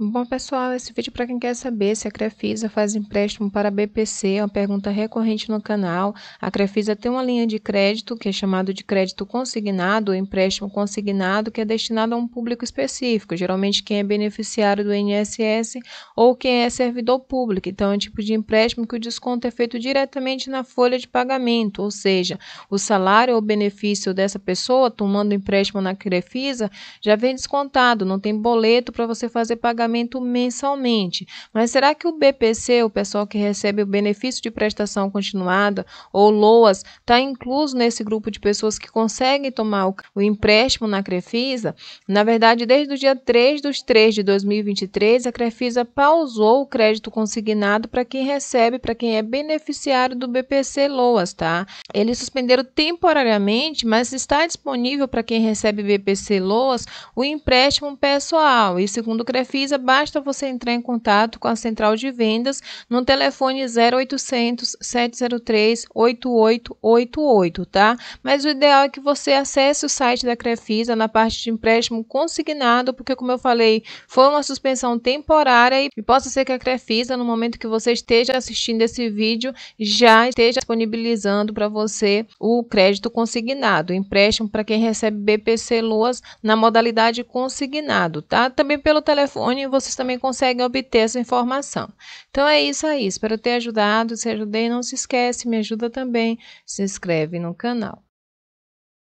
Bom, pessoal, esse vídeo é para quem quer saber se a Crefisa faz empréstimo para a BPC, é uma pergunta recorrente no canal. A Crefisa tem uma linha de crédito, que é chamado de crédito consignado, ou empréstimo consignado, que é destinado a um público específico, geralmente quem é beneficiário do INSS ou quem é servidor público. Então, é um tipo de empréstimo que o desconto é feito diretamente na folha de pagamento, ou seja, o salário ou benefício dessa pessoa tomando empréstimo na Crefisa já vem descontado, não tem boleto para você fazer pagamento pagamento mensalmente. Mas será que o BPC, o pessoal que recebe o benefício de prestação continuada ou LOAS, está incluso nesse grupo de pessoas que conseguem tomar o empréstimo na Crefisa? Na verdade, desde o dia 3 dos 3 de 2023, a Crefisa pausou o crédito consignado para quem recebe, para quem é beneficiário do BPC LOAS, tá? Eles suspenderam temporariamente, mas está disponível para quem recebe BPC LOAS o empréstimo pessoal. E segundo o Crefisa, basta você entrar em contato com a central de vendas no telefone 0800 703 8888, tá? Mas o ideal é que você acesse o site da Crefisa na parte de empréstimo consignado, porque como eu falei, foi uma suspensão temporária e possa ser que a Crefisa, no momento que você esteja assistindo esse vídeo, já esteja disponibilizando para você o crédito consignado, empréstimo para quem recebe BPC Loas na modalidade consignado, tá? Também pelo telefone vocês também conseguem obter essa informação. Então é isso aí, espero ter ajudado. Se ajudei, não se esquece, me ajuda também, se inscreve no canal.